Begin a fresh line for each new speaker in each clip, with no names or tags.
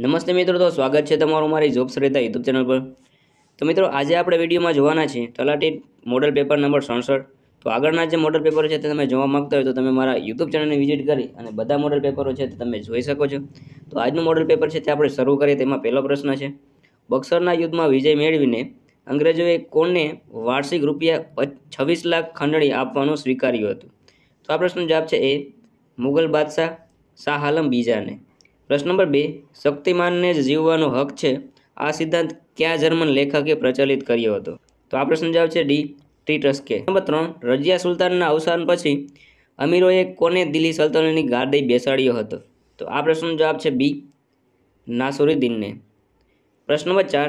નમસ્તે મિત્રો તો સ્વાગત છે તમારું મારી જોબ સરિતા યુટ્યુબ ચેનલ પર તો મિત્રો આજે આપણે વિડીયોમાં જોવાના છે તલાટી મોડલ પેપર નંબર સડસઠ તો આગળના જે મોડલ પેપર છે તે તમે જોવા માગતા હોય તો તમે મારા યુટ્યુબ ચેનલને વિઝિટ કરી અને બધા મોડલ પેપરો છે તે તમે જોઈ શકો છો તો આજનું મોડલ પેપર છે તે આપણે શરૂ કરીએ તેમાં પહેલો પ્રશ્ન છે બક્સરના યુદ્ધમાં વિજય મેળવીને અંગ્રેજોએ કોને વાર્ષિક રૂપિયા છવ્વીસ લાખ ખંડણી આપવાનું સ્વીકાર્યું હતું તો આ પ્રશ્નનો જવાબ છે એ મુગલ બાદશાહ શાહ આલમ બીજાને પ્રશ્ન નંબર બે શક્તિમાનને જ જીવવાનો હક છે આ સિદ્ધાંત કયા જર્મન લેખકે પ્રચલિત કર્યો હતો તો આ પ્રશ્ન જવાબ છે ડી ટીટસ્કે નંબર ત્રણ રજિયા સુલતાનના અવસાન પછી અમીરોએ કોને દિલ્હી સલ્તનતની ગાદી બેસાડ્યો હતો તો આ પ્રશ્નનો જવાબ છે બી નાસુરુદ્દીનને પ્રશ્ન નંબર ચાર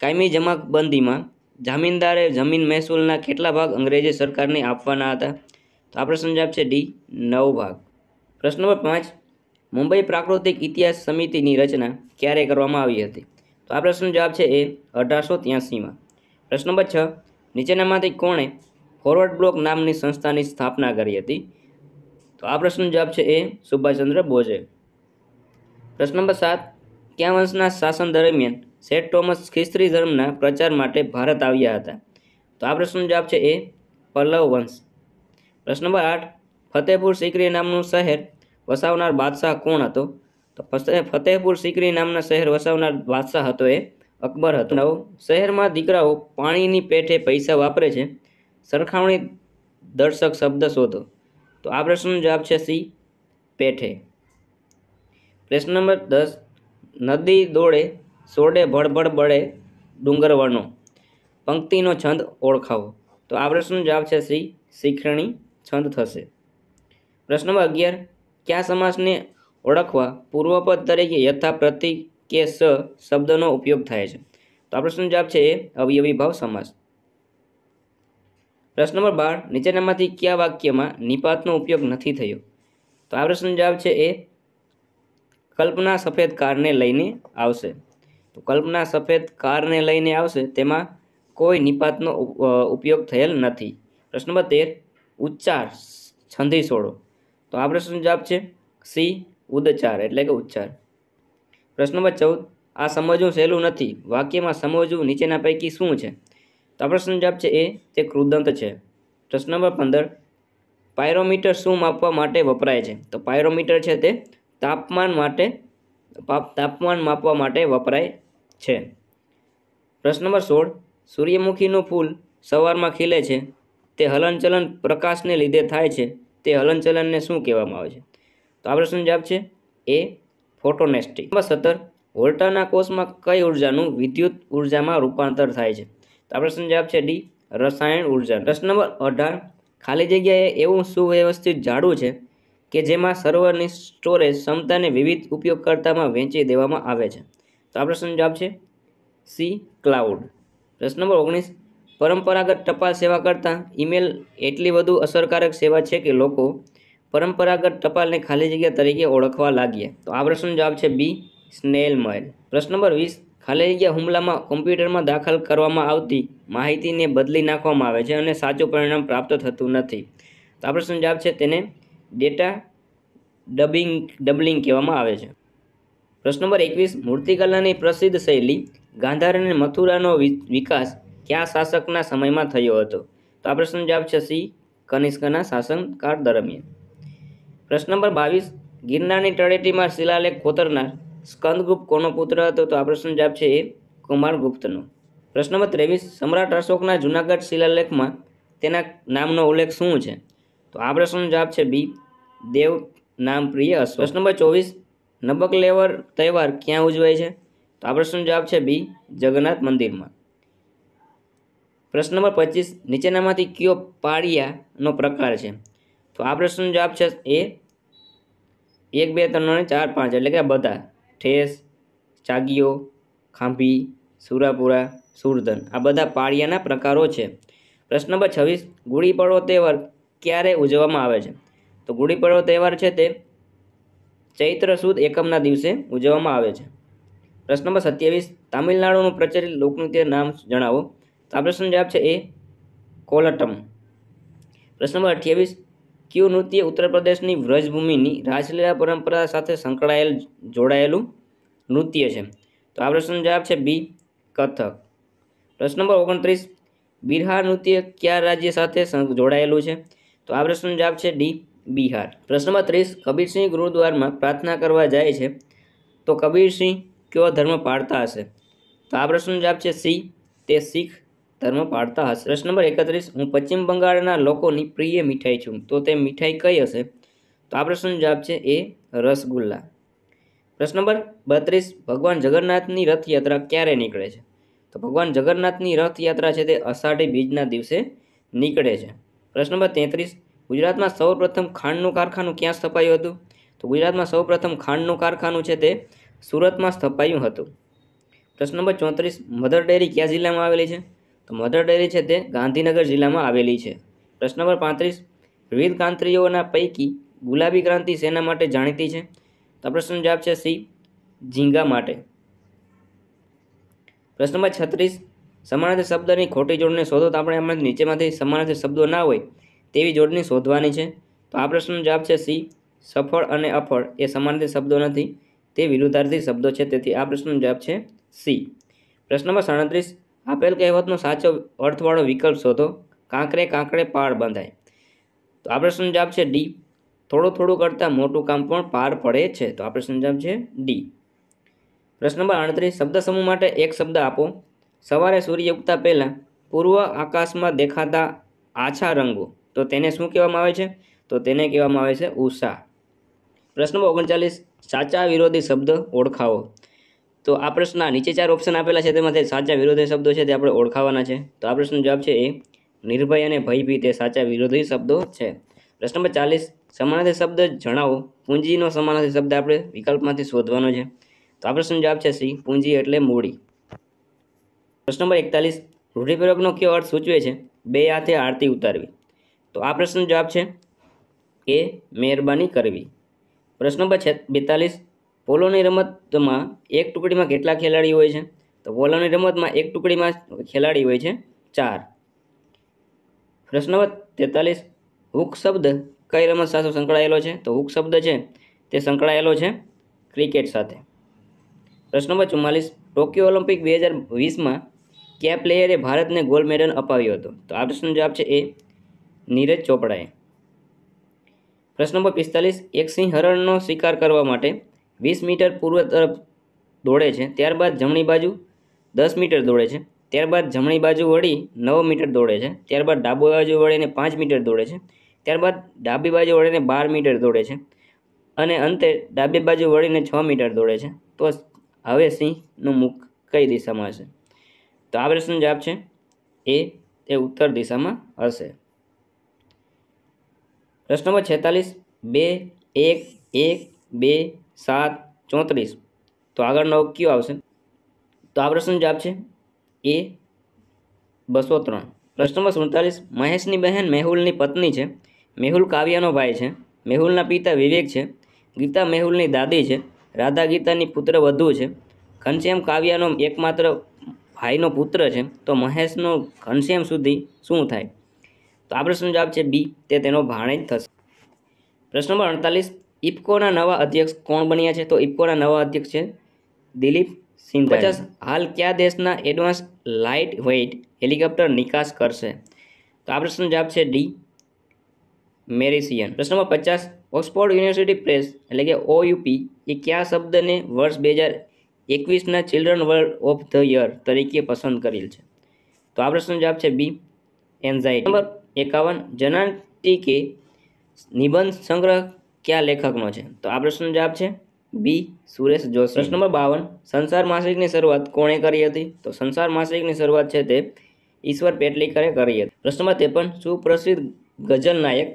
કાયમી જમાબંદીમાં જામીનદારે જમીન મહેસૂલના કેટલા ભાગ અંગ્રેજી સરકારને આપવાના હતા તો આ પ્રશ્નનો જવાબ છે ડી નવ ભાગ પ્રશ્ન નંબર પાંચ મુંબઈ પ્રાકૃતિક ઇતિહાસ સમિતિની રચના ક્યારે કરવામાં આવી હતી તો આ પ્રશ્નનો જવાબ છે એ અઢારસો ત્યાસીમાં પ્રશ્ન નંબર છ નીચેનામાંથી કોણે ફોરવર્ડ બ્લોક નામની સંસ્થાની સ્થાપના કરી હતી તો આ પ્રશ્નનો જવાબ છે એ સુભાષચંદ્ર બોઝે પ્રશ્ન નંબર સાત ક્યાં વંશના શાસન દરમિયાન સેટ ટોમસ ખ્રિસ્તી ધર્મના પ્રચાર માટે ભારત આવ્યા હતા તો આ પ્રશ્નનો જવાબ છે એ પલ્લવ વંશ પ્રશ્ન નંબર આઠ ફતેહપુર સિકરી નામનું શહેર વસાવનાર બાદશાહ કોણ હતો તો ફતેહપુર સિકરી નામના શહેર વસાવનાર બાદશાહ હતો એ અકબર હતો શહેરમાં દીકરાઓ પાણીની પેઠે પૈસા વાપરે છે સરખામણી દર્શક શબ્દ શોધો તો આ પ્રશ્નનો જવાબ છે સી પેઠે પ્રશ્ન નંબર દસ નદી દોડે સોડે ભડભડ બળે ડુંગરવનો પંક્તિનો છંદ ઓળખાવો તો આ પ્રશ્નનો જવાબ છે સી શીખરણી છંદ થશે પ્રશ્ન નંબર અગિયાર કયા સમાસને ઓળખવા પૂર્વપદ તરીકે યથા પ્રતિ કે સ શબ્દનો ઉપયોગ થાય છે તો આ પ્રશ્નનો જવાબ છે એ અવયવી ભાવ સમાસ પ્રશ્ન નંબર બાર નીચેનામાંથી કયા વાક્યમાં નિપાતનો ઉપયોગ નથી થયો તો આ પ્રશ્નનો જવાબ છે એ કલ્પના સફેદ કારને લઈને આવશે તો કલ્પના સફેદ કારને લઈને આવશે તેમાં કોઈ નિપાતનો ઉપયોગ થયેલ નથી પ્રશ્ન નંબર તેર ઉચ્ચાર છંદી છોડો તો આ પ્રશ્નનો જવાબ છે સી ઉદચાર એટલે કે ઉચ્ચાર પ્રશ્ન નંબર ચૌદ આ સમજવું સહેલું નથી વાક્યમાં સમજવું નીચેના પૈકી શું છે તો આ પ્રશ્નનો જવાબ છે એ તે કૃદંત છે પ્રશ્ન નંબર પંદર પાયરોમીટર શું માપવા માટે વપરાય છે તો પાયરોમીટર છે તે તાપમાન માટે તાપમાન માપવા માટે વપરાય છે પ્રશ્ન નંબર સોળ સૂર્યમુખીનું ફૂલ સવારમાં ખીલે છે તે હલનચલન પ્રકાશને લીધે થાય છે તે હલનચલનને શું કહેવામાં આવે છે તો આ પ્રશ્નનો જવાબ છે એ ફોટોનેસ્ટિક નંબર સત્તર વોલ્ટાના કોષમાં કઈ ઉર્જાનું વિદ્યુત ઉર્જામાં રૂપાંતર થાય છે તો આ પ્રશ્નનો જવાબ છે ડી રસાયણ ઉર્જા પ્રશ્ન નંબર અઢાર ખાલી જગ્યાએ એવું સુવ્યવસ્થિત ઝાડું છે કે જેમાં સર્વરની સ્ટોરેજ ક્ષમતાને વિવિધ ઉપયોગકર્તામાં વેચી દેવામાં આવે છે તો આ પ્રશ્નનો જવાબ છે સી ક્લાઉડ પ્રશ્ન નંબર ઓગણીસ પરંપરાગત ટપાલ સેવા કરતાં ઈમેલ એટલી વધુ અસરકારક સેવા છે કે લોકો પરંપરાગત ટપાલને ખાલી જગ્યા તરીકે ઓળખવા લાગ્યા તો આ પ્રશ્નનો જવાબ છે બી સ્નેલ મહેલ પ્રશ્ન નંબર વીસ ખાલી જગ્યા હુમલામાં કોમ્પ્યુટરમાં દાખલ કરવામાં આવતી માહિતીને બદલી નાખવામાં આવે છે અને સાચું પરિણામ પ્રાપ્ત થતું નથી તો આ પ્રશ્નનો જવાબ છે તેને ડેટા ડબિંગ ડબલિંગ કહેવામાં આવે છે પ્રશ્ન નંબર એકવીસ મૂર્તિકલાની પ્રસિદ્ધ શૈલી ગાંધાર અને મથુરાનો વિકાસ ક્યાં શાસકના સમયમાં થયો હતો તો આ પ્રશ્નનો જવાબ છે સી કનિષ્કના શાસનકાળ દરમિયાન પ્રશ્ન નંબર બાવીસ ગિરનારની તળેટીમાં શિલાલેખ કોતરનાર સ્કંદગુપ્ત કોનો પુત્ર હતો તો આ પ્રશ્નનો જવાબ છે એ કુમારગુપ્તનો પ્રશ્ન નંબર ત્રેવીસ સમ્રાટ અશોકના જૂનાગઢ શિલાલેખમાં તેના નામનો ઉલ્લેખ શું છે તો આ પ્રશ્નનો જવાબ છે બી દેવ નામ પ્રિય અશોક પ્રશ્ન નંબર ચોવીસ નબકલેવર તહેવાર ક્યાં ઉજવાય છે તો આ પ્રશ્નનો જવાબ છે બી જગન્નાથ મંદિરમાં પ્રશ્ન નંબર પચીસ નીચેનામાંથી કયો પાળિયાનો પ્રકાર છે તો આ પ્રશ્નનો જવાબ છે એ એક બે ત્રણ અને ચાર પાંચ એટલે કે બધા ઠેસ ચાગીઓ ખાંભી સુરાપુરા સુરધન આ બધા પાળિયાના પ્રકારો છે પ્રશ્ન નંબર છવ્વીસ ગુડી પડવો તહેવાર ક્યારે ઉજવવામાં આવે છે તો ગુડી પડવો તહેવાર છે તે ચૈત્ર સુદ એકમના દિવસે ઉજવવામાં આવે છે પ્રશ્ન નંબર સત્યાવીસ તામિલનાડુનું પ્રચલિત લોકનૃત્ય નામ જણાવો તો આ પ્રશ્નનો જવાબ છે એ કોલટમ પ્રશ્ન નંબર અઠ્યાવીસ ક્યુ નૃત્ય ઉત્તર પ્રદેશની વ્રજભૂમિની રાજલીલા પરંપરા સાથે સંકળાયેલ જોડાયેલું નૃત્ય છે તો આ પ્રશ્નનો જવાબ છે બી કથક પ્રશ્ન નંબર ઓગણત્રીસ બિહાર નૃત્ય કયા રાજ્ય સાથે જોડાયેલું છે તો આ પ્રશ્નનો જવાબ છે ડી બિહાર પ્રશ્ન નંબર ત્રીસ કબીરસિંહ ગુરુદ્વારમાં પ્રાર્થના કરવા જાય છે તો કબીરસિંહ કયો ધર્મ પાળતા હશે તો આ પ્રશ્નનો જવાબ છે સી તે શીખ ધર્મ પાળતા હશે પ્રશ્ન નંબર એકત્રીસ હું પશ્ચિમ બંગાળના લોકોની પ્રિય મીઠાઈ છું તો તે મીઠાઈ કઈ હશે તો આ પ્રશ્નનો જવાબ છે એ રસગુલ્લા પ્રશ્ન નંબર બત્રીસ ભગવાન જગન્નાથની રથયાત્રા ક્યારે નીકળે છે તો ભગવાન જગન્નાથની રથયાત્રા છે તે અષાઢી બીજના દિવસે નીકળે છે પ્રશ્ન નંબર તેત્રીસ ગુજરાતમાં સૌપ્રથમ ખાંડનું કારખાનું ક્યાં સ્થપાયું હતું તો ગુજરાતમાં સૌપ્રથમ ખાંડનું કારખાનું છે તે સુરતમાં સ્થપાયું હતું પ્રશ્ન નંબર ચોત્રીસ મધર ડેરી કયા જિલ્લામાં આવેલી છે તો મધર ડેરી છે તે ગાંધીનગર જિલ્લામાં આવેલી છે પ્રશ્ન નંબર પાંત્રીસ વિવિધ ક્રાંતિઓના પૈકી ગુલાબી ક્રાંતિ સેના માટે જાણીતી છે તો પ્રશ્નનો જવાબ છે સી ઝીંગા માટે પ્રશ્ન નંબર છત્રીસ સમાનાર્થી શબ્દની ખોટી જોડને શોધો તો આપણે એમાં નીચેમાંથી સમાનાર્થી શબ્દો ના હોય તેવી જોડની શોધવાની છે તો આ પ્રશ્નનો જવાબ છે સી સફળ અને અફળ એ સમાનાર્થી શબ્દો નથી તે વિરુદ્ધાર્થી શબ્દો છે તેથી આ પ્રશ્નનો જવાબ છે સી પ્રશ્ન નંબર સાડત્રીસ આપેલ કહેવતનો સાચો અર્થવાળો વિકલ્પ શોધો કાંકરે કાંકરે પાર બંધાય તો આપણે પ્રશ્ન જવાબ છે ડી થોડું થોડું કરતાં મોટું કામ પણ પાર પડે છે તો આપણે પ્રશ્ન છે ડી પ્રશ્ન નંબર અડત્રીસ શબ્દ સમૂહ માટે એક શબ્દ આપો સવારે સૂર્ય ઉગતા પહેલાં પૂર્વ આકાશમાં દેખાતા આછા રંગો તો તેને શું કહેવામાં આવે છે તો તેને કહેવામાં આવે છે ઉષા પ્રશ્ન ઓગણચાલીસ સાચા વિરોધી શબ્દ ઓળખાવો તો આ પ્રશ્ન નીચે ચાર ઓપ્શન આપેલા છે તેમાંથી સાચા વિરોધી શબ્દો છે તે આપણે ઓળખાવાના છે તો આ પ્રશ્નનો જવાબ છે એ નિર્ભય અને ભયભી તે સાચા વિરોધી શબ્દો છે પ્રશ્ન નંબર ચાલીસ સમાનાર્થી શબ્દ જણાવો પૂંજીનો સમાનાર્થી શબ્દ આપણે વિકલ્પમાંથી શોધવાનો છે તો આ પ્રશ્નનો જવાબ છે સી પૂંજી એટલે મૂડી પ્રશ્ન નંબર એકતાલીસ રૂઢિપ્રયોગનો કયો અર્થ સૂચવે છે બે હાથે આરતી ઉતારવી તો આ પ્રશ્નનો જવાબ છે એ મહેરબાની કરવી પ્રશ્ન નંબર બેતાલીસ પોલોની રમતમાં એક ટુકડીમાં કેટલા ખેલાડી હોય છે તો પોલોની રમતમાં એક ટુકડીમાં ખેલાડી હોય છે ચાર પ્રશ્ન તેતાલીસ હુક શબ્દ કઈ રમત સાથે સંકળાયેલો છે તો હુક શબ્દ છે તે સંકળાયેલો છે ક્રિકેટ સાથે પ્રશ્ન નંબર ચુમ્માલીસ ટોક્યો ઓલિમ્પિક બે હજાર વીસમાં કયા પ્લેયરે ભારતને ગોલ્ડ મેડલ અપાવ્યો હતો તો આ પ્રશ્નનો જવાબ છે એ નીરજ ચોપડાએ પ્રશ્ન નંબર પિસ્તાલીસ એક સિંહ હરણનો શિકાર કરવા માટે વીસ મીટર પૂર્વ તરફ દોડે છે ત્યારબાદ જમણી બાજુ દસ મીટર દોડે છે ત્યારબાદ જમણી બાજુ વળી નવ મીટર દોડે છે ત્યારબાદ ડાબો બાજુ વળીને પાંચ મીટર દોડે છે ત્યારબાદ ડાબી બાજુ વળીને બાર મીટર દોડે છે અને અંતે ડાબી બાજુ વળીને છ મીટર દોડે છે તો હવે સિંહનું મુખ કઈ દિશામાં હશે તો આ પ્રશ્નનો જવાબ છે એ તે ઉત્તર દિશામાં હશે પ્રશ્ન નંબર છેતાલીસ બે એક એક બે સાત ચોત્રીસ તો આગળનો કયો આવશે તો આ પ્રશ્નનો જવાબ છે એ બસો ત્રણ પ્રશ્ન નંબર સુડતાલીસ મહેશની બહેન મેહુલની પત્ની છે મેહુલ કાવ્યાનો ભાઈ છે મેહુલના પિતા વિવેક છે ગીતા મેહુલની દાદી છે રાધા ગીતાની પુત્ર વધુ છે ઘનશ્યામ કાવ્યાનો એકમાત્ર ભાઈનો પુત્ર છે તો મહેશનો ઘનશ્યામ સુધી શું થાય તો આ પ્રશ્નનો જવાબ છે બી તે તેનો ભાણે જ થશે પ્રશ્ન નંબર અડતાલીસ ઇફકોના નવા અધ્યક્ષ કોણ બન્યા છે તો ઇફકોના નવા અધ્યક્ષ છે દિલીપ સિંહ પચાસ હાલ કયા દેશના એડવાન્સ લાઇટ વેઇટ હેલિકોપ્ટર નિકાસ કરશે તો આ પ્રશ્નનો જવાબ છે ડી મેરિસિયન પ્રશ્નમાં પચાસ ઓક્સફોર્ડ યુનિવર્સિટી પ્રેસ એટલે કે ઓયુપી એ કયા શબ્દને વર્ષ બે હજાર એકવીસના children world of the year તરીકે પસંદ કરેલ છે તો આ પ્રશ્નનો જવાબ છે બી એન્ઝાઇટી નંબર એકાવન જનાન કે નિબંધ સંગ્રહ કયા લેખકનો છે તો આ પ્રશ્નનો જવાબ છે બી સુરેશ જોશી પ્રશ્ન નંબર બાવન સંસાર માસિકની શરૂઆત કોણે કરી હતી તો સંસાર માસિકની શરૂઆત છે તે ઈશ્વર પેટલીકરે કરી હતી પ્રશ્ન નંબર ત્રેપન સુપ્રસિદ્ધ ગઝલ નાયક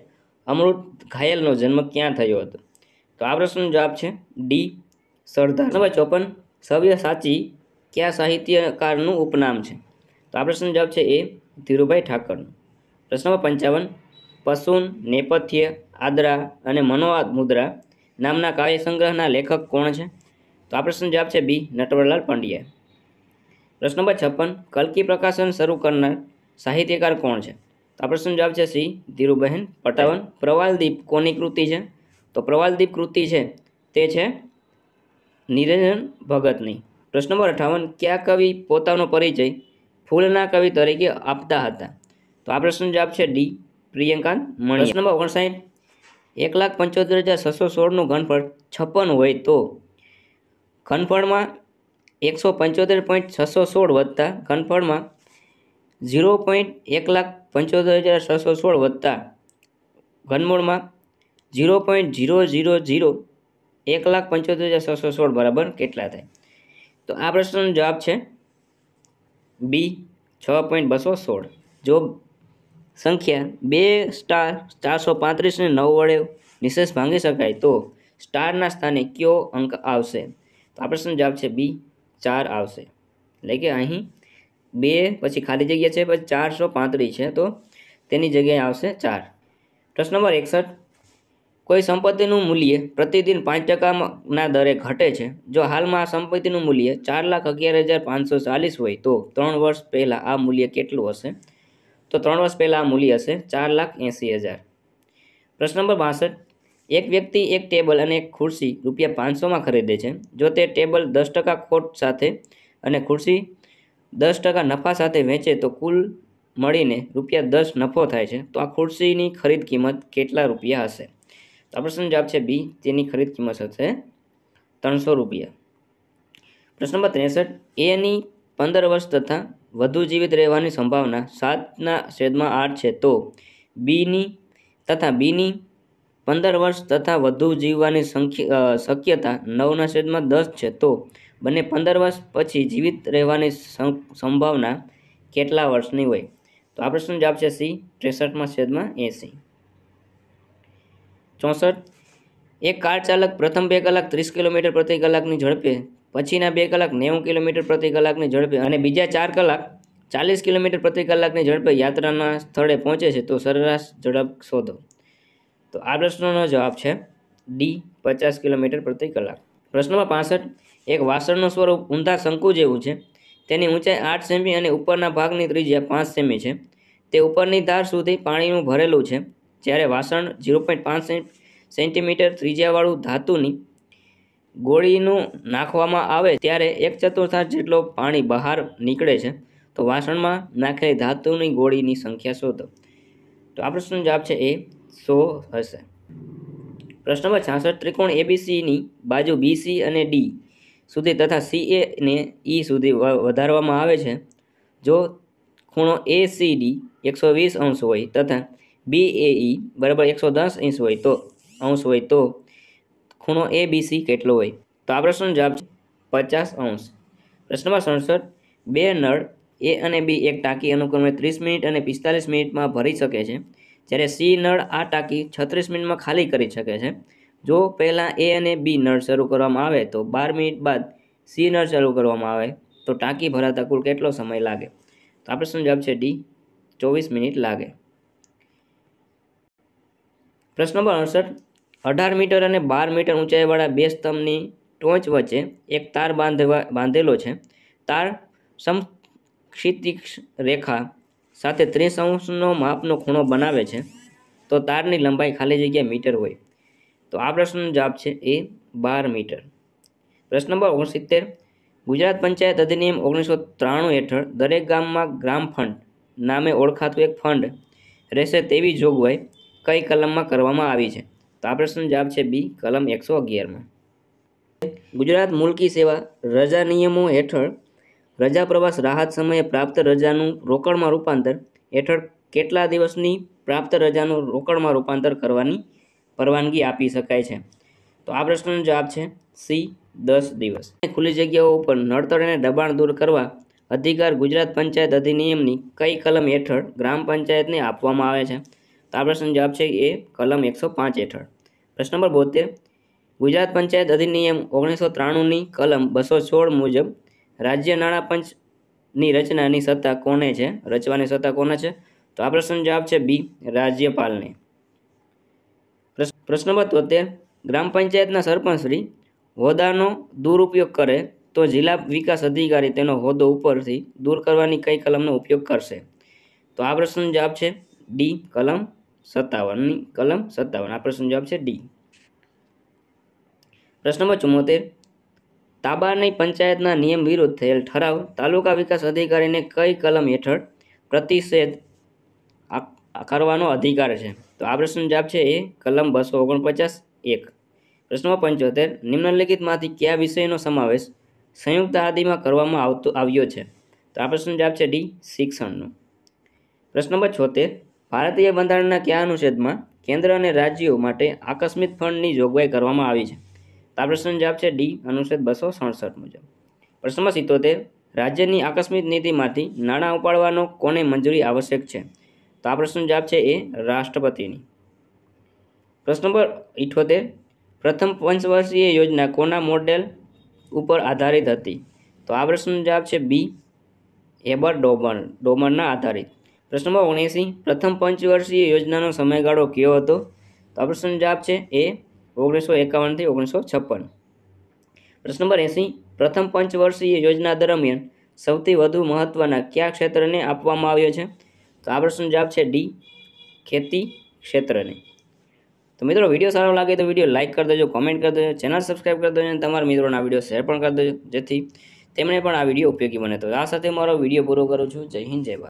અમૃત ઘાયલનો જન્મ ક્યાં થયો હતો તો આ પ્રશ્નનો જવાબ છે ડી સરદાર નંબર ચોપન સવ્ય સાચી કયા સાહિત્યકારનું ઉપનામ છે તો આ પ્રશ્નનો જવાબ છે એ ધીરુભાઈ ઠાકરનું પ્રશ્ન નંબર પંચાવન પશુન નેપથ્ય આદરા અને મનોવાદ મુદ્રા નામના કાવ્ય સંગ્રહના લેખક કોણ છે તો આ પ્રશ્નનો જવાબ છે બી નટવરલાલ પંડ્યા પ્રશ્ન નંબર છપ્પન કલકી પ્રકાશન શરૂ કરનાર સાહિત્યકાર કોણ છે તો આ પ્રશ્નનો જવાબ છે સી ધીરુબહેન પટાવન પ્રવાલદીપ કોની કૃતિ છે તો પ્રવાલદીપ કૃતિ છે તે છે નિરંજન ભગતની પ્રશ્ન નંબર અઠાવન કયા કવિ પોતાનો પરિચય ફૂલના કવિ તરીકે આપતા હતા તો આ પ્રશ્નનો જવાબ છે ડી પ્રિયંકા મણી નંબર ઓગણસાઠ એક લાખ પંચોતેર હજાર છસો સોળનું ઘનફળ છપ્પન હોય તો ઘનફળમાં એકસો પંચોતેર પોઈન્ટ છસો સોળ વધતા ઘનફળમાં ઝીરો પોઈન્ટ એક લાખ પંચોતેર હજાર છસો સોળ વધતા ઘનમૂળમાં zero point zero zero zero એક લાખ પંચોતેર હજાર છસો સોળ બરાબર કેટલા થાય તો આ પ્રશ્નનો જવાબ છે બી છ પોઈન્ટ બસો સોળ જો સંખ્યા બે સ્ટાર ચારસો પાંત્રીસને નવ વડે નિશેષ ભાંગી શકાય તો સ્ટારના સ્થાને કયો અંક આવશે તો આ પ્રશ્નનો જવાબ છે બી ચાર આવશે એટલે કે અહીં બે પછી ખાલી જગ્યા છે પછી ચારસો પાંત્રીસ છે તો તેની જગ્યાએ આવશે ચાર પ્રશ્ન નંબર એકસઠ કોઈ સંપત્તિનું મૂલ્ય પ્રતિદિન પાંચ ટકાના દરે ઘટે છે જો હાલમાં આ સંપત્તિનું મૂલ્ય ચાર લાખ અગિયાર હજાર પાંચસો ચાલીસ હોય તો ત્રણ વર્ષ પહેલાં આ મૂલ્ય કેટલું હશે તો ત્રણ વર્ષ પહેલાં આ મૂલ્ય હશે ચાર લાખ એંસી હજાર પ્રશ્ન નંબર બાસઠ એક વ્યક્તિ એક ટેબલ અને એક ખુરશી રૂપિયા પાંચસોમાં ખરીદે છે જો તે ટેબલ દસ ટકા ખોટ સાથે અને ખુરશી દસ ટકા નફા સાથે વેચે તો કુલ મળીને રૂપિયા દસ નફો થાય છે તો આ ખુરશીની ખરીદ કિંમત કેટલા રૂપિયા હશે તો આ પ્રશ્નનો જવાબ છે બી તેની ખરીદ કિંમત હશે ત્રણસો રૂપિયા પ્રશ્ન નંબર ત્રેસઠ એની પંદર વર્ષ તથા વધુ જીવિત રહેવાની સંભાવના સાતના છેદમાં આઠ છે તો બીની તથા બીની પંદર વર્ષ તથા વધુ જીવવાની સંખ્યા શક્યતા નવના છેદમાં દસ છે તો બંને પંદર વર્ષ પછી જીવિત રહેવાની સંભાવના કેટલા વર્ષની હોય તો આ પ્રશ્નનો જવાબ છે સી ત્રેસઠમાં છેદમાં એસી ચોસઠ એક કાર ચાલક પ્રથમ બે કલાક ત્રીસ કિલોમીટર પ્રતિ કલાકની ઝડપે પછીના બે કલાક નેવું કિલોમીટર પ્રતિ કલાકની ઝડપે અને બીજા ચાર કલાક ચાલીસ કિલોમીટર પ્રતિ કલાકની ઝડપે યાત્રાના સ્થળે પહોંચે છે તો સરેરાશ ઝડપ શોધો તો આ પ્રશ્નનો જવાબ છે ડી પચાસ કિલોમીટર પ્રતિ કલાક પ્રશ્નમાં પાસઠ એક વાસણનું સ્વરૂપ ઊંધા શંકુ જેવું છે તેની ઊંચાઈ આઠ સેમી અને ઉપરના ભાગની ત્રિજ્યા પાંચ સેમી છે તે ઉપરની ધાર સુધી પાણીનું ભરેલું છે જ્યારે વાસણ ઝીરો પોઈન્ટ પાંચ સેન્ટીમીટર ત્રિજ્યાવાળું ધાતુની ગોળીનું નાખવામાં આવે ત્યારે એક ચતુર્થાંશ જેટલો પાણી બહાર નીકળે છે તો વાસણમાં નાખેલી ધાતુની ગોળીની સંખ્યા શોધો તો આ પ્રશ્નનો જવાબ છે એ સો હશે પ્રશ્નમાં છાસઠ ત્રિકોણ એબીસીની બાજુ બીસી અને ડી સુધી તથા સી એને ને ઈ સુધી વધારવામાં આવે છે જો ખૂણો એ સી ડી એકસો વીસ અંશ હોય તથા બી એ ઈ બરાબર એકસો દસ ઇંચ હોય તો અંશ હોય તો ખૂણો એ બી કેટલો હોય તો આ પ્રશ્નનો જવાબ છે પચાસ અંશ પ્રશ્નમાં સડસઠ બે નળ એ અને બી એક ટાંકી અનુક્રમે ત્રીસ મિનિટ અને પિસ્તાલીસ મિનિટમાં ભરી શકે છે જ્યારે સી નળ આ ટાંકી છત્રીસ મિનિટમાં ખાલી કરી શકે છે જો પહેલાં એ અને બી નળ શરૂ કરવામાં આવે તો બાર મિનિટ બાદ સી નળ શરૂ કરવામાં આવે તો ટાંકી ભરાતા કુલ કેટલો સમય લાગે તો આ પ્રશ્નનો જવાબ છે ડી ચોવીસ મિનિટ લાગે પ્રશ્ન નંબર અડસઠ અઢાર મીટર અને બાર મીટર ઊંચાઈવાળા બે સ્તંભની ટોચ વચ્ચે એક તાર બાંધવા બાંધેલો છે તાર સમક્ષિતિક રેખા સાથે ત્રીસ અંશનો માપનો ખૂણો બનાવે છે તો તારની લંબાઈ ખાલી જગ્યા મીટર હોય તો આ પ્રશ્નનો જવાબ છે એ બાર મીટર પ્રશ્ન નંબર ઓગણસિત્તેર ગુજરાત પંચાયત અધિનિયમ ઓગણીસો ત્રાણું હેઠળ દરેક ગામમાં ગ્રામ ફંડ નામે ઓળખાતું એક ફંડ રહેશે તેવી જોગવાઈ કઈ કલમમાં કરવામાં આવી છે આ પ્રશ્ન જવાબ છે બી કલમ એકસો અગિયારમાં ગુજરાત મુલકી સેવા રજા નિયમો હેઠળ રજા પ્રવાસ રાહત સમયે પ્રાપ્ત રજાનું રોકડમાં રૂપાંતર હેઠળ કેટલા દિવસની પ્રાપ્ત રજાનું રોકડમાં રૂપાંતર કરવાની પરવાનગી આપી શકાય છે તો આ પ્રશ્નનો જવાબ છે સી દસ દિવસ ખુલ્લી જગ્યાઓ ઉપર નડતર અને દબાણ દૂર કરવા અધિકાર ગુજરાત પંચાયત અધિનિયમની કઈ કલમ હેઠળ ગ્રામ પંચાયતને આપવામાં આવે છે તો આ પ્રશ્નનો જવાબ છે એ કલમ એકસો પાંચ હેઠળ પ્રશ્ન નંબર બોતેર ગુજરાત પંચાયત અધિનિયમ ઓગણીસો ત્રાણુંની કલમ બસો સોળ મુજબ રાજ્ય નાણાં પંચની રચનાની સત્તા કોને છે રચવાની સત્તા કોને છે તો આ પ્રશ્નનો જવાબ છે બી રાજ્યપાલને પ્રશ્ન નંબર તોતેર ગ્રામ પંચાયતના સરપંચશ્રી હોદ્દાનો દુરુપયોગ કરે તો જિલ્લા વિકાસ અધિકારી તેનો હોદ્દો ઉપરથી દૂર કરવાની કઈ કલમનો ઉપયોગ કરશે તો આ પ્રશ્નનો જવાબ છે ડી કલમ સત્તાવનની કલમ સત્તાવન આ પ્રશ્નનો જવાબ છે ડી પ્રશ્ન નંબર ચુમ્મોતેર તાબાની પંચાયતના નિયમ વિરુદ્ધ થયેલ ઠરાવ તાલુકા વિકાસ અધિકારીને કઈ કલમ હેઠળ પ્રતિષેધ કરવાનો અધિકાર છે તો આ પ્રશ્નનો જવાબ છે એ કલમ બસો ઓગણપચાસ એક પ્રશ્નમાં પંચોતેર નિમ્નલિખિતમાંથી કયા વિષયનો સમાવેશ સંયુક્ત આદિમાં કરવામાં આવતો આવ્યો છે તો આ પ્રશ્નનો જવાબ છે ડી શિક્ષણનો પ્રશ્ન નંબર છોતેર ભારતીય બંધારણના કયા અનુચ્છેદમાં કેન્દ્ર અને રાજ્યો માટે આકસ્મિક ફંડની જોગવાઈ કરવામાં આવી છે તો આ પ્રશ્નનો જવાબ છે ડી અનુચ્છેદ બસો સડસઠ મુજબ પ્રશ્નમાં સિત્તોતેર રાજ્યની આકસ્મિક નીતિમાંથી નાણાં ઉપાડવાનો કોને મંજૂરી આવશ્યક છે તો આ પ્રશ્નનો જવાબ છે એ રાષ્ટ્રપતિની પ્રશ્ન નંબર ઇઠોતેર પ્રથમ પંચવર્ષીય યોજના કોના મોડેલ ઉપર આધારિત હતી તો આ પ્રશ્નનો જવાબ છે બી એબર ડોબન ડોમરના આધારિત પ્રશ્ન નંબર ઓગણએંસી પ્રથમ પંચવર્ષીય યોજનાનો સમયગાળો કયો હતો તો આ પ્રશ્નનો જવાબ છે એ ઓગણીસો એકાવનથી ઓગણીસો છપ્પન પ્રશ્ન નંબર એંસી પ્રથમ પંચવર્ષીય યોજના દરમિયાન સૌથી વધુ મહત્ત્વના કયા ક્ષેત્રને આપવામાં આવ્યો છે તો આ પ્રશ્નનો જવાબ છે ડી ખેતી ક્ષેત્રને તો મિત્રો વિડીયો સારો લાગે તો વિડીયો લાઇક કરી દેજો કોમેન્ટ કરી દેજો ચેનલ સબસ્ક્રાઈબ કરી દેજો અને તમારા મિત્રોના વિડીયો શેર પણ કરી દેજો જેથી તેમણે પણ આ વિડીયો ઉપયોગી બને તો આ સાથે મારો વિડીયો પૂરો કરું છું જય હિન્દ જય ભારત